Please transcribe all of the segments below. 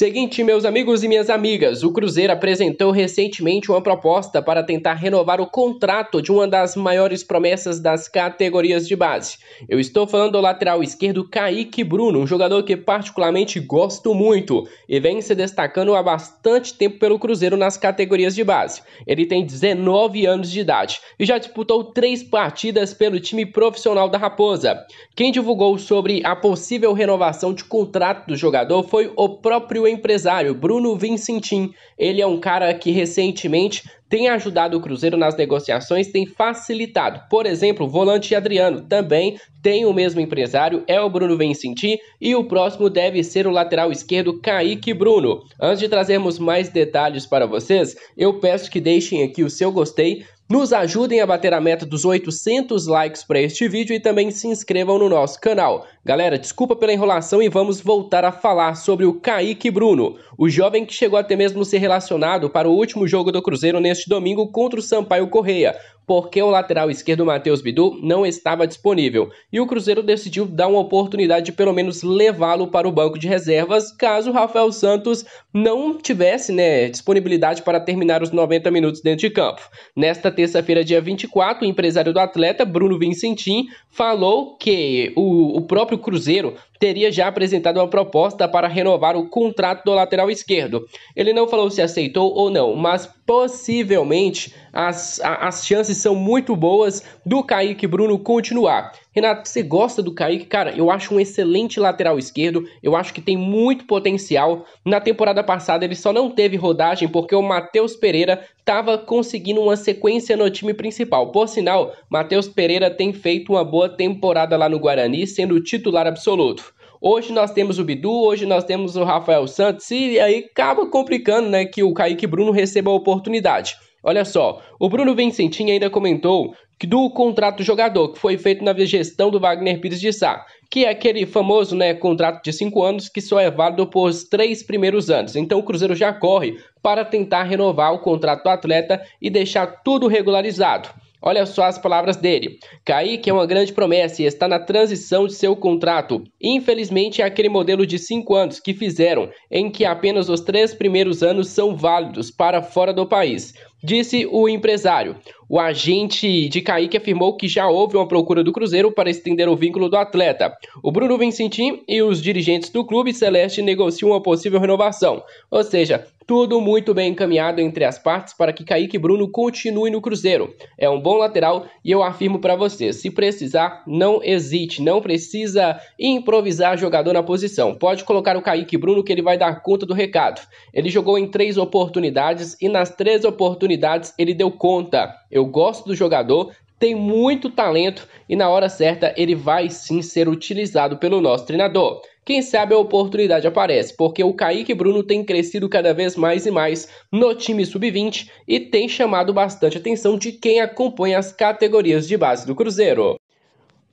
Seguinte, meus amigos e minhas amigas, o Cruzeiro apresentou recentemente uma proposta para tentar renovar o contrato de uma das maiores promessas das categorias de base. Eu estou falando do lateral esquerdo Kaique Bruno, um jogador que particularmente gosto muito e vem se destacando há bastante tempo pelo Cruzeiro nas categorias de base. Ele tem 19 anos de idade e já disputou três partidas pelo time profissional da Raposa. Quem divulgou sobre a possível renovação de contrato do jogador foi o próprio o empresário Bruno Vincentim. Ele é um cara que recentemente tem ajudado o Cruzeiro nas negociações, tem facilitado. Por exemplo, o volante Adriano também tem o mesmo empresário, é o Bruno Vincentim, e o próximo deve ser o lateral esquerdo Kaique Bruno. Antes de trazermos mais detalhes para vocês, eu peço que deixem aqui o seu gostei nos ajudem a bater a meta dos 800 likes para este vídeo e também se inscrevam no nosso canal. Galera, desculpa pela enrolação e vamos voltar a falar sobre o Kaique Bruno, o jovem que chegou até mesmo a ser relacionado para o último jogo do Cruzeiro neste domingo contra o Sampaio Correia porque o lateral esquerdo Matheus Bidu não estava disponível e o Cruzeiro decidiu dar uma oportunidade de pelo menos levá-lo para o banco de reservas caso Rafael Santos não tivesse né, disponibilidade para terminar os 90 minutos dentro de campo. Nesta terça-feira, dia 24, o empresário do atleta, Bruno Vincentim, falou que o, o próprio Cruzeiro teria já apresentado uma proposta para renovar o contrato do lateral esquerdo. Ele não falou se aceitou ou não, mas possivelmente as, a, as chances são muito boas do Kaique Bruno continuar. Renato, você gosta do Kaique? Cara, eu acho um excelente lateral esquerdo, eu acho que tem muito potencial. Na temporada passada ele só não teve rodagem porque o Matheus Pereira estava conseguindo uma sequência no time principal. Por sinal, Matheus Pereira tem feito uma boa temporada lá no Guarani, sendo titular absoluto. Hoje nós temos o Bidu, hoje nós temos o Rafael Santos, e aí acaba complicando né, que o Kaique Bruno receba a oportunidade. Olha só, o Bruno Vincentinho ainda comentou do contrato jogador que foi feito na gestão do Wagner Pires de Sá, que é aquele famoso né, contrato de 5 anos que só é válido por os três primeiros anos. Então o Cruzeiro já corre para tentar renovar o contrato do atleta e deixar tudo regularizado. Olha só as palavras dele. Kaique é uma grande promessa e está na transição de seu contrato. Infelizmente, é aquele modelo de 5 anos que fizeram, em que apenas os três primeiros anos são válidos para fora do país. Disse o empresário. O agente de Kaique afirmou que já houve uma procura do Cruzeiro para estender o vínculo do atleta. O Bruno Vincentim e os dirigentes do clube celeste negociam uma possível renovação. Ou seja, tudo muito bem encaminhado entre as partes para que Kaique Bruno continue no Cruzeiro. É um bom lateral e eu afirmo para você, se precisar, não hesite, não precisa improvisar jogador na posição. Pode colocar o Kaique Bruno que ele vai dar conta do recado. Ele jogou em três oportunidades e nas três oportunidades oportunidades ele deu conta. Eu gosto do jogador, tem muito talento e na hora certa ele vai sim ser utilizado pelo nosso treinador. Quem sabe a oportunidade aparece, porque o Kaique Bruno tem crescido cada vez mais e mais no time sub-20 e tem chamado bastante atenção de quem acompanha as categorias de base do Cruzeiro.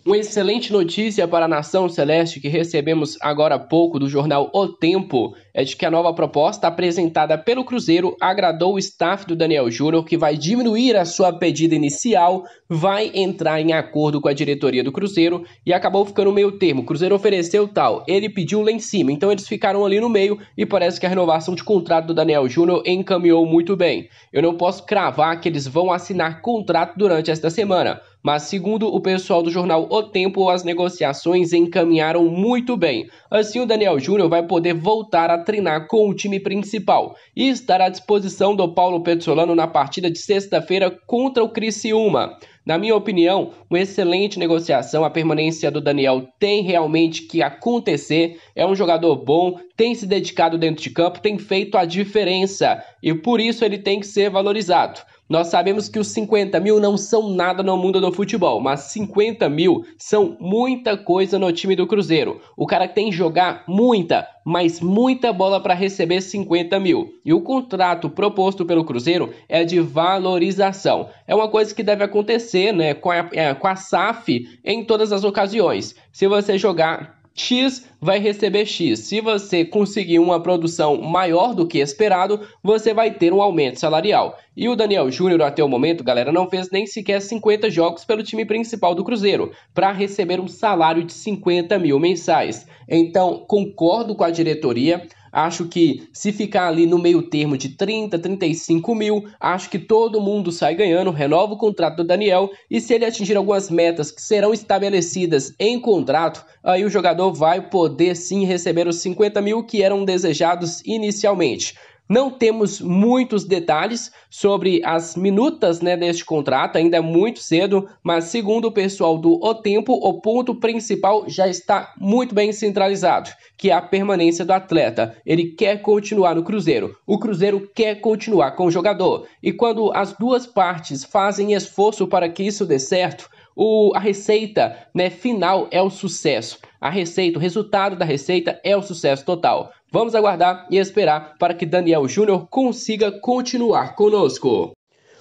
Uma excelente notícia para a nação celeste que recebemos agora há pouco do jornal O Tempo é de que a nova proposta apresentada pelo Cruzeiro agradou o staff do Daniel Júnior, que vai diminuir a sua pedida inicial, vai entrar em acordo com a diretoria do Cruzeiro e acabou ficando meio termo. O Cruzeiro ofereceu tal, ele pediu lá em cima, então eles ficaram ali no meio e parece que a renovação de contrato do Daniel Júnior encaminhou muito bem. Eu não posso cravar que eles vão assinar contrato durante esta semana mas, segundo o pessoal do jornal O Tempo, as negociações encaminharam muito bem. Assim, o Daniel Júnior vai poder voltar a treinar com o time principal e estar à disposição do Paulo Pezzolano na partida de sexta-feira contra o Criciúma. Na minha opinião, uma excelente negociação. A permanência do Daniel tem realmente que acontecer. É um jogador bom, tem se dedicado dentro de campo, tem feito a diferença e por isso ele tem que ser valorizado. Nós sabemos que os 50 mil não são nada no mundo do futebol, mas 50 mil são muita coisa no time do Cruzeiro. O cara tem que jogar muita, mas muita bola para receber 50 mil. E o contrato proposto pelo Cruzeiro é de valorização. É uma coisa que deve acontecer né, com, a, é, com a SAF em todas as ocasiões. Se você jogar X vai receber X. Se você conseguir uma produção maior do que esperado, você vai ter um aumento salarial. E o Daniel Júnior, até o momento, galera, não fez nem sequer 50 jogos pelo time principal do Cruzeiro, para receber um salário de 50 mil mensais. Então, concordo com a diretoria. Acho que se ficar ali no meio termo de 30, 35 mil, acho que todo mundo sai ganhando. Renova o contrato do Daniel e se ele atingir algumas metas que serão estabelecidas em contrato, aí o jogador vai poder sim receber os 50 mil que eram desejados inicialmente. Não temos muitos detalhes sobre as minutas né, deste contrato, ainda é muito cedo, mas segundo o pessoal do O Tempo, o ponto principal já está muito bem centralizado, que é a permanência do atleta. Ele quer continuar no Cruzeiro, o Cruzeiro quer continuar com o jogador. E quando as duas partes fazem esforço para que isso dê certo, o, a receita né, final é o sucesso. A receita, o resultado da receita é o sucesso total. Vamos aguardar e esperar para que Daniel Júnior consiga continuar conosco.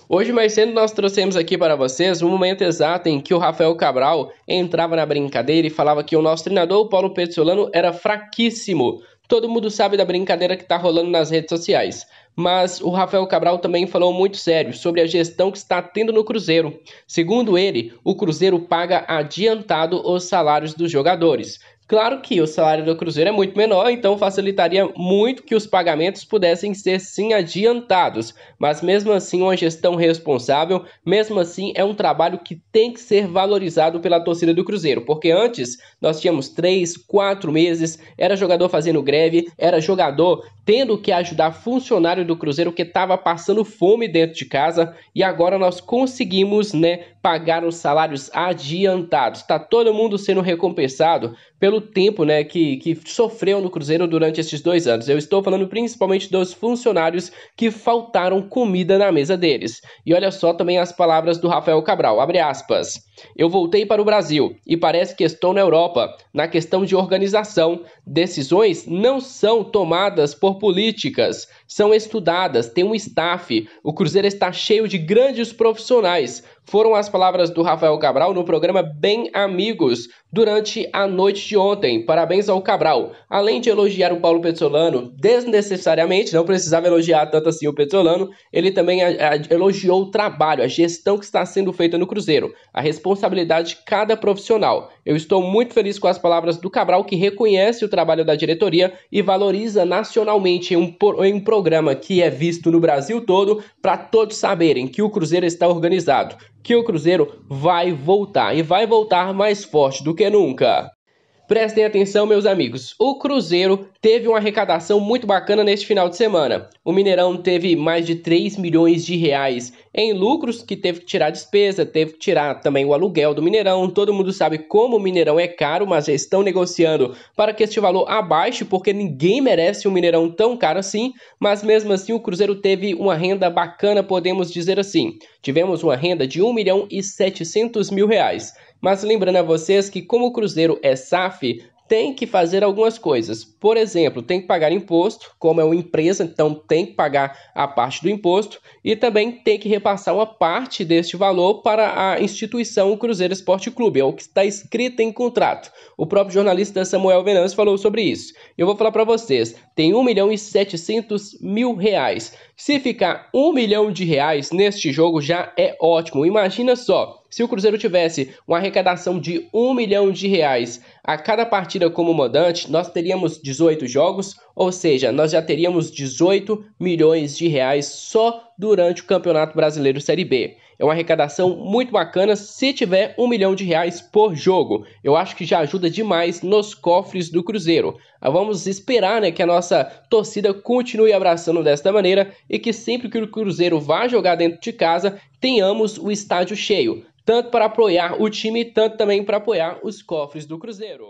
Hoje mais cedo nós trouxemos aqui para vocês o um momento exato em que o Rafael Cabral entrava na brincadeira e falava que o nosso treinador, o Paulo Pezzolano, era fraquíssimo. Todo mundo sabe da brincadeira que está rolando nas redes sociais. Mas o Rafael Cabral também falou muito sério sobre a gestão que está tendo no Cruzeiro. Segundo ele, o Cruzeiro paga adiantado os salários dos jogadores. Claro que o salário do Cruzeiro é muito menor, então facilitaria muito que os pagamentos pudessem ser sim adiantados, mas mesmo assim uma gestão responsável, mesmo assim é um trabalho que tem que ser valorizado pela torcida do Cruzeiro, porque antes nós tínhamos três, quatro meses, era jogador fazendo greve, era jogador tendo que ajudar funcionário do Cruzeiro que estava passando fome dentro de casa e agora nós conseguimos, né, pagar os salários adiantados. está todo mundo sendo recompensado pelo tempo, né, que, que sofreu no Cruzeiro durante esses dois anos. Eu estou falando principalmente dos funcionários que faltaram comida na mesa deles. E olha só também as palavras do Rafael Cabral, abre aspas. Eu voltei para o Brasil e parece que estou na Europa. Na questão de organização, decisões não são tomadas por políticas são estudadas, tem um staff, o Cruzeiro está cheio de grandes profissionais. Foram as palavras do Rafael Cabral no programa Bem Amigos durante a noite de ontem. Parabéns ao Cabral. Além de elogiar o Paulo Petzolano desnecessariamente, não precisava elogiar tanto assim o Petzolano ele também elogiou o trabalho, a gestão que está sendo feita no Cruzeiro, a responsabilidade de cada profissional. Eu estou muito feliz com as palavras do Cabral, que reconhece o trabalho da diretoria e valoriza nacionalmente em um, em um programa programa que é visto no Brasil todo para todos saberem que o Cruzeiro está organizado, que o Cruzeiro vai voltar e vai voltar mais forte do que nunca. Prestem atenção, meus amigos. O Cruzeiro teve uma arrecadação muito bacana neste final de semana. O Mineirão teve mais de 3 milhões de reais em lucros, que teve que tirar despesa, teve que tirar também o aluguel do Mineirão. Todo mundo sabe como o Mineirão é caro, mas já estão negociando para que este valor abaixe, porque ninguém merece um Mineirão tão caro assim. Mas mesmo assim, o Cruzeiro teve uma renda bacana, podemos dizer assim. Tivemos uma renda de 1 milhão e 700 mil reais. Mas lembrando a vocês que, como o Cruzeiro é SAF, tem que fazer algumas coisas. Por exemplo, tem que pagar imposto, como é uma empresa, então tem que pagar a parte do imposto e também tem que repassar uma parte deste valor para a instituição Cruzeiro Esporte Clube, é o que está escrito em contrato. O próprio jornalista Samuel Venâncio falou sobre isso. Eu vou falar para vocês, tem 1 milhão e 700 mil reais se ficar um milhão de reais neste jogo já é ótimo. Imagina só, se o Cruzeiro tivesse uma arrecadação de um milhão de reais a cada partida como mandante, nós teríamos 18 jogos, ou seja, nós já teríamos 18 milhões de reais só durante o Campeonato Brasileiro Série B. É uma arrecadação muito bacana se tiver um milhão de reais por jogo. Eu acho que já ajuda demais nos cofres do Cruzeiro. Ah, vamos esperar né, que a nossa torcida continue abraçando desta maneira e que sempre que o Cruzeiro vá jogar dentro de casa, tenhamos o estádio cheio. Tanto para apoiar o time, tanto também para apoiar os cofres do Cruzeiro.